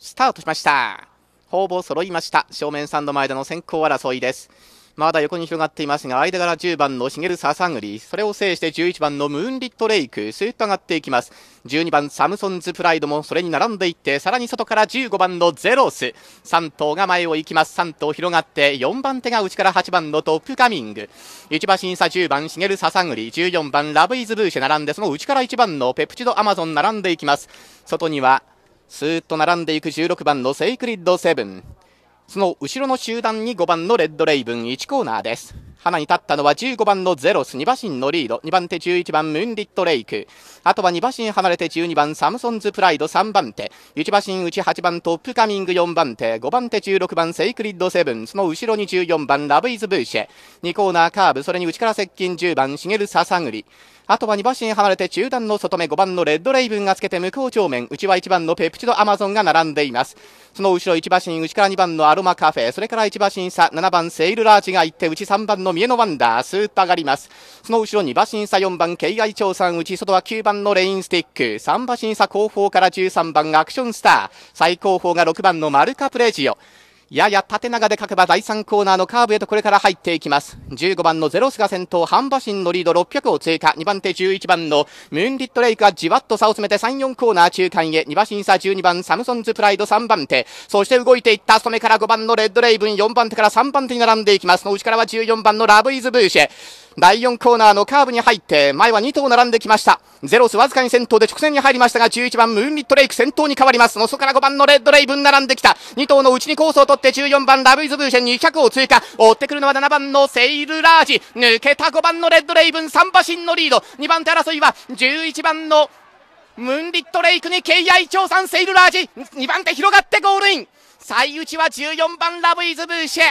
スタートしましたほぼ揃いました正面サンド前での先行争いですまだ横に広がっていますが、間柄10番の茂ぐり、それを制して11番のムーンリットレイク、スーッと上がっていきます。12番サムソンズプライドもそれに並んでいって、さらに外から15番のゼロス、3頭が前を行きます。3頭広がって、4番手が内から8番のトップカミング。1馬審査10番茂ぐり。14番ラブイズブーシェ並んで、その内から1番のペプチドアマゾン並んでいきます。外にはスーッと並んでいく16番のセイクリッドセブンその後ろの集団に5番のレッドレイブン1コーナーです花に立ったのは15番のゼロス2馬身のリード2番手11番ムーンリットレイクあとは2馬身離れて12番サムソンズプライド3番手1馬身内8番トップカミング4番手5番手16番セイクリッドセブンその後ろに14番ラブイズブーシェ2コーナーカーブそれに内から接近10番シゲルササグリあとは2馬身離れて中段の外目5番のレッドレイブンがつけて向こう正面内は1番のペプチドアマゾンが並んでいますその後ろ1馬身、内から2番のアロマカフェ、それから1馬身差、7番セイルラージが行って、内3番の三重のワンダー、スーッと上がります。その後ろ2馬身差4番、敬愛長さん、内外は9番のレインスティック、3馬身差後方から13番、アクションスター、最後方が6番のマルカプレジオ。やや縦長で書けば第3コーナーのカーブへとこれから入っていきます。15番のゼロスが先頭、ハンバシンのリード600を追加。2番手11番のムーンリットレイクはじわっと差を詰めて3、4コーナー中間へ。2馬身差12番サムソンズプライド3番手。そして動いていった染めから5番のレッドレイブン4番手から3番手に並んでいきます。の内からは14番のラブイズブーシェ。第4コーナーのカーブに入って、前は2頭並んできました。ゼロスわずかに先頭で直線に入りましたが、11番ムーンミットレイク先頭に変わります。のそから5番のレッドレイブン並んできた。2頭のうちにコースを取って14番ラブイズブーシェンに100を追加。追ってくるのは7番のセイルラージ。抜けた5番のレッドレイブン3馬身のリード。2番手争いは11番のムーンリットレイクに敬愛長さセイルラージ。2番手広がってゴールイン。最内は14番ラブイズブーシェ。